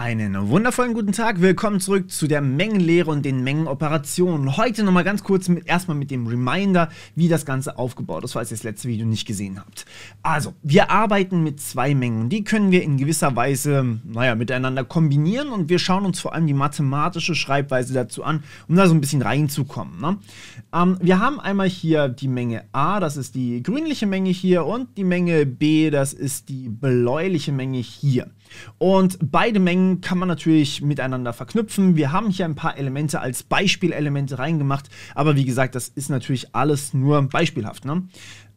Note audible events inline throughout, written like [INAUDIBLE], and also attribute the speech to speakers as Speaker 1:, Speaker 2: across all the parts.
Speaker 1: Einen wundervollen guten Tag, willkommen zurück zu der Mengenlehre und den Mengenoperationen. Heute nochmal ganz kurz mit, erstmal mit dem Reminder, wie das Ganze aufgebaut ist, falls ihr das letzte Video nicht gesehen habt. Also, wir arbeiten mit zwei Mengen. und Die können wir in gewisser Weise, naja, miteinander kombinieren und wir schauen uns vor allem die mathematische Schreibweise dazu an, um da so ein bisschen reinzukommen. Ne? Ähm, wir haben einmal hier die Menge A, das ist die grünliche Menge hier und die Menge B, das ist die bläuliche Menge hier. Und beide Mengen kann man natürlich miteinander verknüpfen. Wir haben hier ein paar Elemente als Beispielelemente reingemacht, aber wie gesagt, das ist natürlich alles nur beispielhaft. Ne?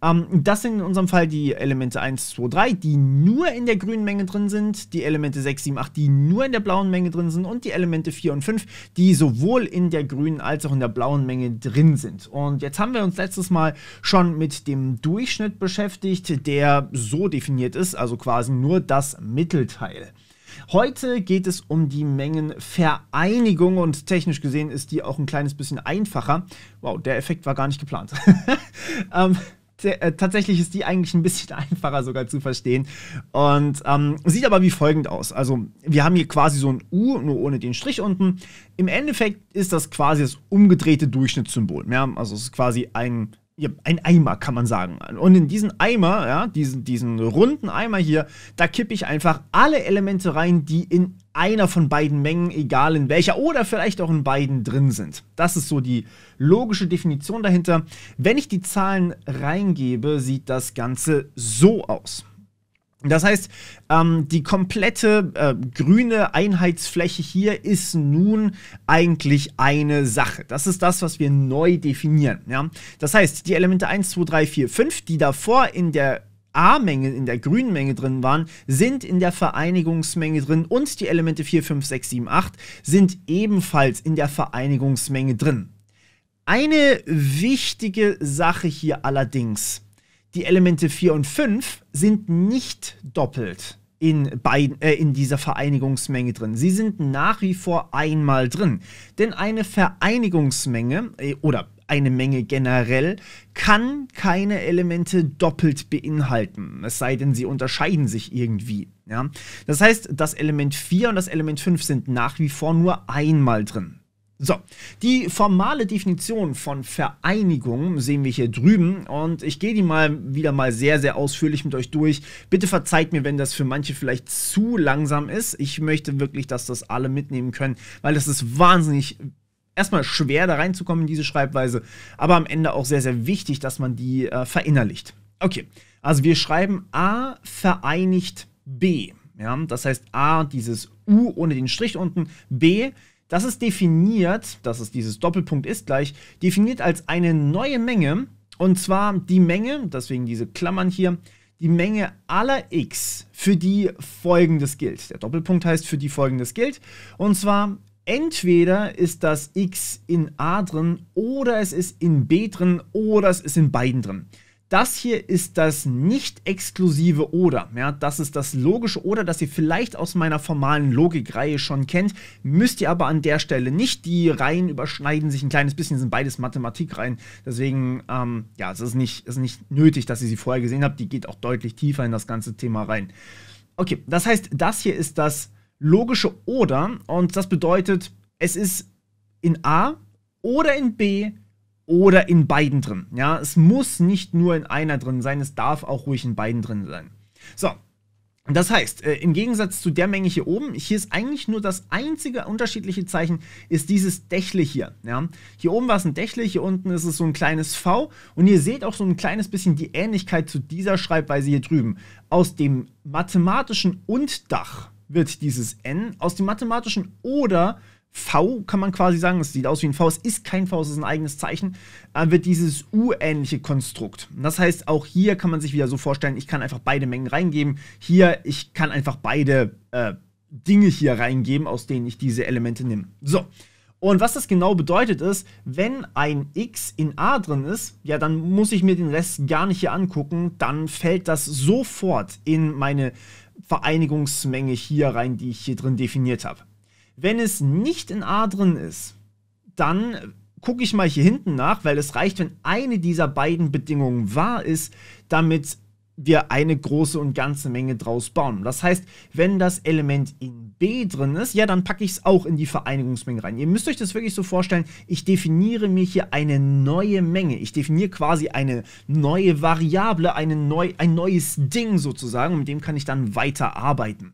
Speaker 1: Ähm, das sind in unserem Fall die Elemente 1, 2, 3, die nur in der grünen Menge drin sind, die Elemente 6, 7, 8, die nur in der blauen Menge drin sind und die Elemente 4 und 5, die sowohl in der grünen als auch in der blauen Menge drin sind. Und jetzt haben wir uns letztes Mal schon mit dem Durchschnitt beschäftigt, der so definiert ist, also quasi nur das Mittelteil. Heute geht es um die Mengenvereinigung und technisch gesehen ist die auch ein kleines bisschen einfacher. Wow, der Effekt war gar nicht geplant. [LAUGHS] ähm, äh, tatsächlich ist die eigentlich ein bisschen [LAUGHS] einfacher sogar zu verstehen und ähm, sieht aber wie folgend aus. Also wir haben hier quasi so ein U, nur ohne den Strich unten. Im Endeffekt ist das quasi das umgedrehte Durchschnittssymbol. Ja? Also es ist quasi ein ja, ein Eimer, kann man sagen. Und in diesen Eimer, ja, diesen, diesen runden Eimer hier, da kippe ich einfach alle Elemente rein, die in einer von beiden Mengen, egal in welcher oder vielleicht auch in beiden drin sind. Das ist so die logische Definition dahinter. Wenn ich die Zahlen reingebe, sieht das Ganze so aus. Das heißt, ähm, die komplette äh, grüne Einheitsfläche hier ist nun eigentlich eine Sache. Das ist das, was wir neu definieren. Ja? Das heißt, die Elemente 1, 2, 3, 4, 5, die davor in der A-Menge, in der grünen Menge drin waren, sind in der Vereinigungsmenge drin und die Elemente 4, 5, 6, 7, 8 sind ebenfalls in der Vereinigungsmenge drin. Eine wichtige Sache hier allerdings die Elemente 4 und 5 sind nicht doppelt in, beiden, äh, in dieser Vereinigungsmenge drin. Sie sind nach wie vor einmal drin. Denn eine Vereinigungsmenge äh, oder eine Menge generell kann keine Elemente doppelt beinhalten, es sei denn, sie unterscheiden sich irgendwie. Ja? Das heißt, das Element 4 und das Element 5 sind nach wie vor nur einmal drin. So, die formale Definition von Vereinigung sehen wir hier drüben und ich gehe die mal wieder mal sehr, sehr ausführlich mit euch durch. Bitte verzeiht mir, wenn das für manche vielleicht zu langsam ist. Ich möchte wirklich, dass das alle mitnehmen können, weil das ist wahnsinnig erstmal schwer da reinzukommen in diese Schreibweise, aber am Ende auch sehr, sehr wichtig, dass man die äh, verinnerlicht. Okay, also wir schreiben A vereinigt B. Ja, das heißt A, dieses U ohne den Strich unten, B das ist definiert, dass es dieses Doppelpunkt ist gleich, definiert als eine neue Menge. Und zwar die Menge, deswegen diese Klammern hier, die Menge aller x, für die folgendes gilt. Der Doppelpunkt heißt, für die folgendes gilt. Und zwar entweder ist das x in A drin oder es ist in B drin oder es ist in beiden drin. Das hier ist das nicht exklusive Oder. Ja, das ist das logische Oder, das ihr vielleicht aus meiner formalen Logikreihe schon kennt. Müsst ihr aber an der Stelle nicht. Die Reihen überschneiden sich ein kleines bisschen, sind beides Mathematikreihen. Deswegen, ähm, ja, es ist nicht, ist nicht nötig, dass ihr sie vorher gesehen habt. Die geht auch deutlich tiefer in das ganze Thema rein. Okay, das heißt, das hier ist das logische Oder. Und das bedeutet, es ist in A oder in B oder in beiden drin. Ja, es muss nicht nur in einer drin sein, es darf auch ruhig in beiden drin sein. So. Das heißt, äh, im Gegensatz zu der Menge hier oben, hier ist eigentlich nur das einzige unterschiedliche Zeichen, ist dieses Dächle hier. Ja? Hier oben war es ein Dächle, hier unten ist es so ein kleines V und ihr seht auch so ein kleines bisschen die Ähnlichkeit zu dieser Schreibweise hier drüben. Aus dem mathematischen Und-Dach wird dieses N, aus dem mathematischen Oder V, kann man quasi sagen. Es sieht aus wie ein V, es ist kein V, es ist ein eigenes Zeichen. Äh, wird dieses U-ähnliche Konstrukt. Das heißt, auch hier kann man sich wieder so vorstellen, ich kann einfach beide Mengen reingeben. Hier, ich kann einfach beide äh, Dinge hier reingeben, aus denen ich diese Elemente nehme. So. Und was das genau bedeutet ist, wenn ein X in A drin ist, ja, dann muss ich mir den Rest gar nicht hier angucken, dann fällt das sofort in meine Vereinigungsmenge hier rein, die ich hier drin definiert habe. Wenn es nicht in A drin ist, dann gucke ich mal hier hinten nach, weil es reicht, wenn eine dieser beiden Bedingungen wahr ist, damit wir eine große und ganze Menge draus bauen. Das heißt, wenn das Element in B drin ist, ja, dann packe ich es auch in die Vereinigungsmenge rein. Ihr müsst euch das wirklich so vorstellen, ich definiere mir hier eine neue Menge. Ich definiere quasi eine neue Variable, eine neu, ein neues Ding sozusagen, und mit dem kann ich dann weiterarbeiten.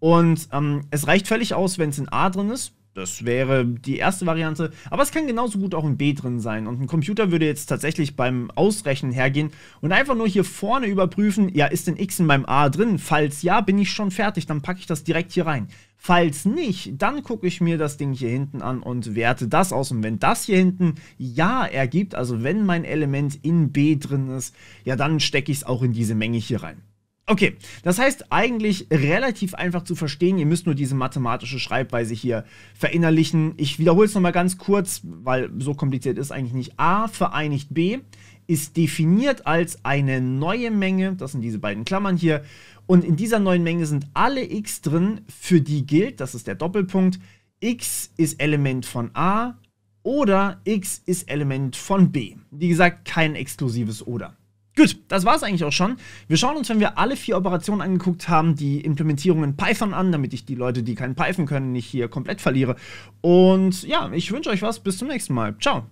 Speaker 1: Und ähm, es reicht völlig aus, wenn es in A drin ist. Das wäre die erste Variante. Aber es kann genauso gut auch in B drin sein. Und ein Computer würde jetzt tatsächlich beim Ausrechnen hergehen und einfach nur hier vorne überprüfen, ja, ist denn X in meinem A drin? Falls ja, bin ich schon fertig, dann packe ich das direkt hier rein. Falls nicht, dann gucke ich mir das Ding hier hinten an und werte das aus. Und wenn das hier hinten Ja ergibt, also wenn mein Element in B drin ist, ja, dann stecke ich es auch in diese Menge hier rein. Okay, das heißt eigentlich relativ einfach zu verstehen. Ihr müsst nur diese mathematische Schreibweise hier verinnerlichen. Ich wiederhole es nochmal ganz kurz, weil so kompliziert ist eigentlich nicht. A vereinigt B ist definiert als eine neue Menge, das sind diese beiden Klammern hier, und in dieser neuen Menge sind alle x drin, für die gilt, das ist der Doppelpunkt, x ist Element von A oder x ist Element von B. Wie gesagt, kein exklusives oder. Gut, das war es eigentlich auch schon. Wir schauen uns, wenn wir alle vier Operationen angeguckt haben, die Implementierung in Python an, damit ich die Leute, die keinen Python können, nicht hier komplett verliere. Und ja, ich wünsche euch was. Bis zum nächsten Mal. Ciao.